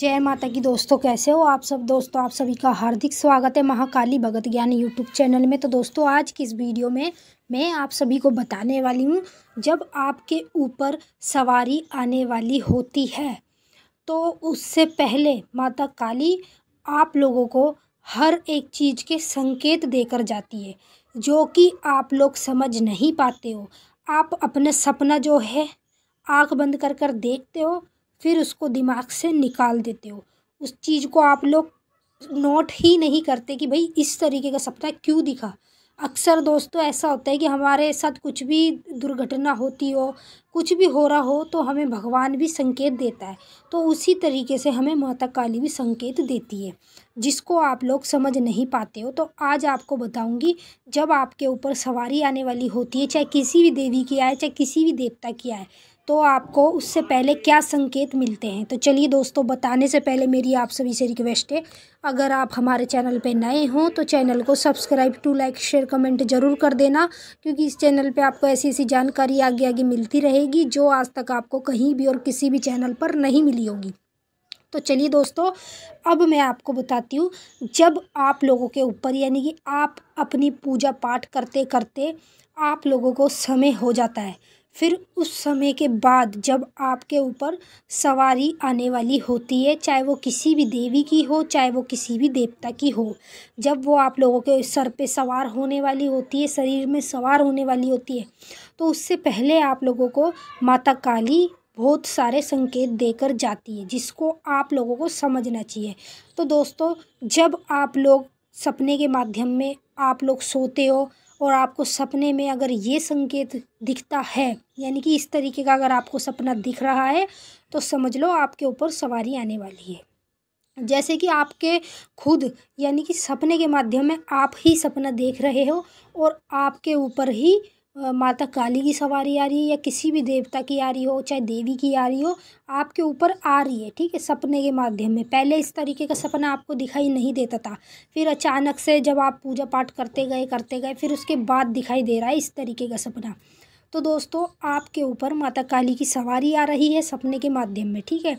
जय माता की दोस्तों कैसे हो आप सब दोस्तों आप सभी का हार्दिक स्वागत है महाकाली भगत ज्ञान यूट्यूब चैनल में तो दोस्तों आज की इस वीडियो में मैं आप सभी को बताने वाली हूँ जब आपके ऊपर सवारी आने वाली होती है तो उससे पहले माता काली आप लोगों को हर एक चीज़ के संकेत देकर जाती है जो कि आप लोग समझ नहीं पाते हो आप अपने सपना जो है आँख बंद कर कर देखते हो फिर उसको दिमाग से निकाल देते हो उस चीज़ को आप लोग नोट ही नहीं करते कि भाई इस तरीके का सपना क्यों दिखा अक्सर दोस्तों ऐसा होता है कि हमारे साथ कुछ भी दुर्घटना होती हो कुछ भी हो रहा हो तो हमें भगवान भी संकेत देता है तो उसी तरीके से हमें माता काली भी संकेत देती है जिसको आप लोग समझ नहीं पाते हो तो आज आपको बताऊंगी जब आपके ऊपर सवारी आने वाली होती है चाहे किसी भी देवी की आए चाहे किसी भी देवता की आए तो आपको उससे पहले क्या संकेत मिलते हैं तो चलिए दोस्तों बताने से पहले मेरी आप सभी से रिक्वेस्ट है अगर आप हमारे चैनल पे नए हों तो चैनल को subscribe to like share comment ज़रूर कर देना क्योंकि इस चैनल पे आपको ऐसी ऐसी जानकारी आगे आगे मिलती रहेगी जो आज तक आपको कहीं भी और किसी भी चैनल पर नहीं मिली होगी तो चलिए दोस्तों अब मैं आपको बताती हूँ जब आप लोगों के ऊपर यानी कि आप अपनी पूजा पाठ करते करते आप लोगों को समय हो जाता है फिर उस समय के बाद जब आपके ऊपर सवारी आने वाली होती है चाहे वो किसी भी देवी की हो चाहे वो किसी भी देवता की हो जब वो आप लोगों के सर पे सवार होने वाली होती है शरीर में सवार होने वाली होती है तो उससे पहले आप लोगों को माता काली बहुत सारे संकेत देकर जाती है जिसको आप लोगों को समझना चाहिए तो दोस्तों जब आप लोग सपने के माध्यम में आप लोग सोते हो और आपको सपने में अगर ये संकेत दिखता है यानी कि इस तरीके का अगर आपको सपना दिख रहा है तो समझ लो आपके ऊपर सवारी आने वाली है जैसे कि आपके खुद यानी कि सपने के माध्यम में आप ही सपना देख रहे हो और आपके ऊपर ही माता काली की सवारी आ रही है या किसी भी देवता की आ रही हो चाहे देवी की आ रही हो आपके ऊपर आ रही है ठीक है सपने के माध्यम में पहले इस तरीके का सपना आपको दिखाई नहीं देता था फिर अचानक से जब आप पूजा पाठ करते गए करते गए फिर उसके बाद दिखाई दे रहा है इस तरीके का सपना तो दोस्तों आपके ऊपर माता काली की सवारी आ रही है सपने के माध्यम में ठीक है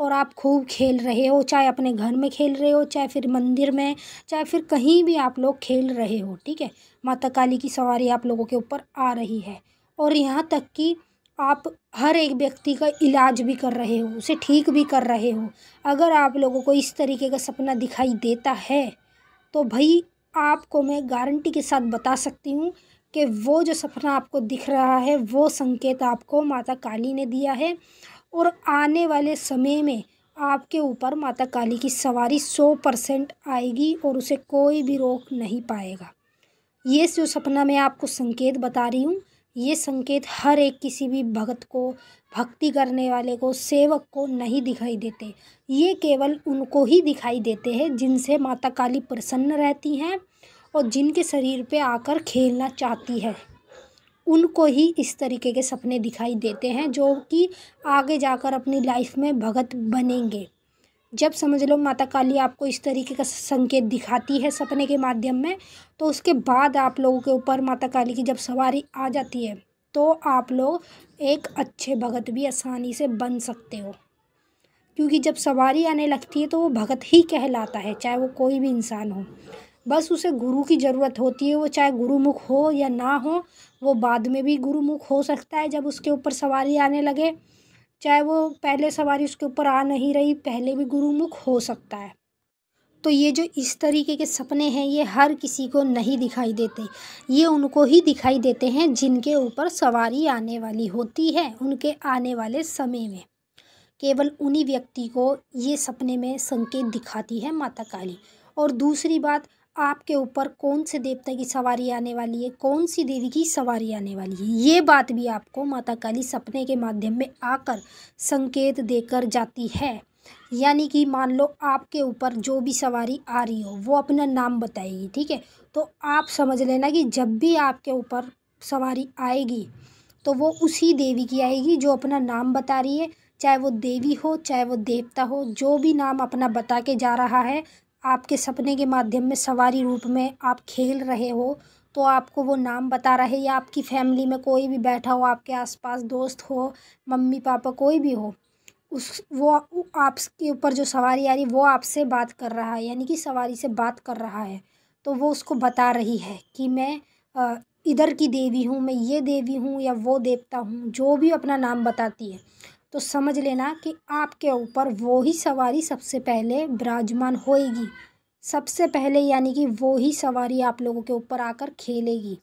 और आप खूब खेल रहे हो चाहे अपने घर में खेल रहे हो चाहे फिर मंदिर में चाहे फिर कहीं भी आप लोग खेल रहे हो ठीक है माता काली की सवारी आप लोगों के ऊपर आ रही है और यहाँ तक कि आप हर एक व्यक्ति का इलाज भी कर रहे हो उसे ठीक भी कर रहे हो अगर आप लोगों को इस तरीके का सपना दिखाई देता है तो भाई आपको मैं गारंटी के साथ बता सकती हूँ कि वो जो सपना आपको दिख रहा है वो संकेत आपको माता काली ने दिया है और आने वाले समय में आपके ऊपर माता काली की सवारी सौ परसेंट आएगी और उसे कोई भी रोक नहीं पाएगा ये जो सपना मैं आपको संकेत बता रही हूँ ये संकेत हर एक किसी भी भगत को भक्ति करने वाले को सेवक को नहीं दिखाई देते ये केवल उनको ही दिखाई देते हैं जिनसे माता काली प्रसन्न रहती हैं और जिनके शरीर पे आकर खेलना चाहती है उनको ही इस तरीके के सपने दिखाई देते हैं जो कि आगे जाकर अपनी लाइफ में भगत बनेंगे जब समझ लो माता काली आपको इस तरीके का संकेत दिखाती है सपने के माध्यम में तो उसके बाद आप लोगों के ऊपर माता काली की जब सवारी आ जाती है तो आप लोग एक अच्छे भगत भी आसानी से बन सकते हो क्योंकि जब सवारी आने लगती है तो वो भगत ही कहलाता है चाहे वो कोई भी इंसान हो बस उसे गुरु की ज़रूरत होती है वो चाहे गुरुमुख हो या ना हो वो बाद में भी गुरुमुख हो सकता है जब उसके ऊपर सवारी आने लगे चाहे वो पहले सवारी उसके ऊपर आ नहीं रही पहले भी गुरुमुख हो सकता है तो ये जो इस तरीके के सपने हैं ये हर किसी को नहीं दिखाई देते ये उनको ही दिखाई देते हैं जिनके ऊपर सवारी आने वाली होती है उनके आने वाले समय में केवल उन्हीं व्यक्ति को ये सपने में संकेत दिखाती है माता काली और दूसरी बात आपके ऊपर कौन से देवता की सवारी आने वाली है कौन सी देवी की सवारी आने वाली है ये बात भी आपको माता काली सपने के माध्यम में आकर संकेत देकर जाती है यानी कि मान लो आपके ऊपर जो भी सवारी आ रही हो वो अपना नाम बताएगी ठीक है तो आप समझ लेना कि जब भी आपके ऊपर सवारी आएगी तो वो उसी देवी की आएगी जो अपना नाम बता रही है चाहे वो देवी हो चाहे वो देवता हो जो भी नाम अपना बता के जा रहा है आपके सपने के माध्यम में सवारी रूप में आप खेल रहे हो तो आपको वो नाम बता रहे या आपकी फैमिली में कोई भी बैठा हो आपके आसपास दोस्त हो मम्मी पापा कोई भी हो उस वो आपके ऊपर जो सवारी आ रही वो आपसे बात कर रहा है यानी कि सवारी से बात कर रहा है तो वो उसको बता रही है कि मैं इधर की देवी हूँ मैं ये देवी हूँ या वो देवता हूँ जो भी अपना नाम बताती है तो समझ लेना कि आपके ऊपर वो ही सवारी सबसे पहले विराजमान होएगी सबसे पहले यानी कि वो ही सवारी आप लोगों के ऊपर आकर खेलेगी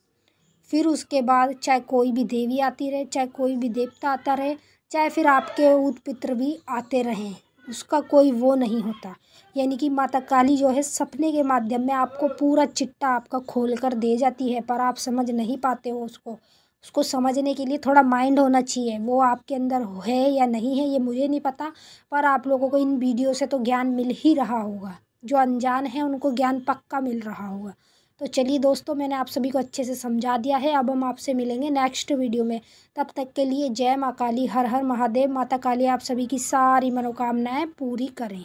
फिर उसके बाद चाहे कोई भी देवी आती रहे चाहे कोई भी देवता आता रहे चाहे फिर आपके ऊत पित्र भी आते रहें उसका कोई वो नहीं होता यानी कि माता काली जो है सपने के माध्यम में आपको पूरा चिट्टा आपका खोल कर दे जाती है पर आप समझ नहीं पाते हो उसको उसको समझने के लिए थोड़ा माइंड होना चाहिए वो आपके अंदर है या नहीं है ये मुझे नहीं पता पर आप लोगों को इन वीडियो से तो ज्ञान मिल ही रहा होगा जो अनजान है उनको ज्ञान पक्का मिल रहा होगा तो चलिए दोस्तों मैंने आप सभी को अच्छे से समझा दिया है अब हम आपसे मिलेंगे नेक्स्ट वीडियो में तब तक के लिए जय माँ काली हर हर महादेव माता काली आप सभी की सारी मनोकामनाएँ पूरी करें